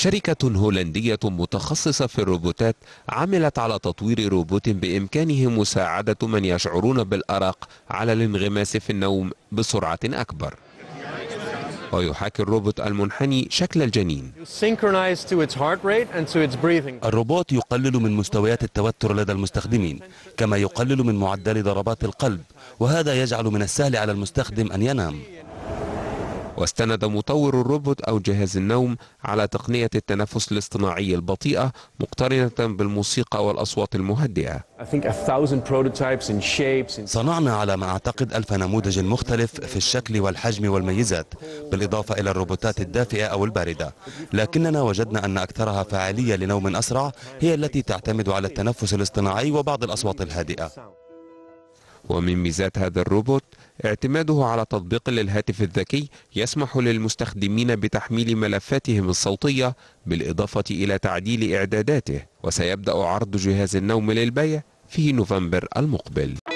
شركة هولندية متخصصة في الروبوتات عملت على تطوير روبوت بإمكانه مساعدة من يشعرون بالأرق على الانغماس في النوم بسرعة أكبر ويحاكي الروبوت المنحني شكل الجنين الروبوت يقلل من مستويات التوتر لدى المستخدمين كما يقلل من معدل ضربات القلب وهذا يجعل من السهل على المستخدم أن ينام واستند مطور الروبوت أو جهاز النوم على تقنية التنفس الاصطناعي البطيئة مقترنة بالموسيقى والأصوات المهدئة صنعنا على ما أعتقد ألف نموذج مختلف في الشكل والحجم والميزات بالإضافة إلى الروبوتات الدافئة أو الباردة لكننا وجدنا أن أكثرها فعالية لنوم أسرع هي التي تعتمد على التنفس الاصطناعي وبعض الأصوات الهادئة ومن ميزات هذا الروبوت اعتماده على تطبيق للهاتف الذكي يسمح للمستخدمين بتحميل ملفاتهم الصوتية بالإضافة إلى تعديل إعداداته وسيبدأ عرض جهاز النوم للبيع في نوفمبر المقبل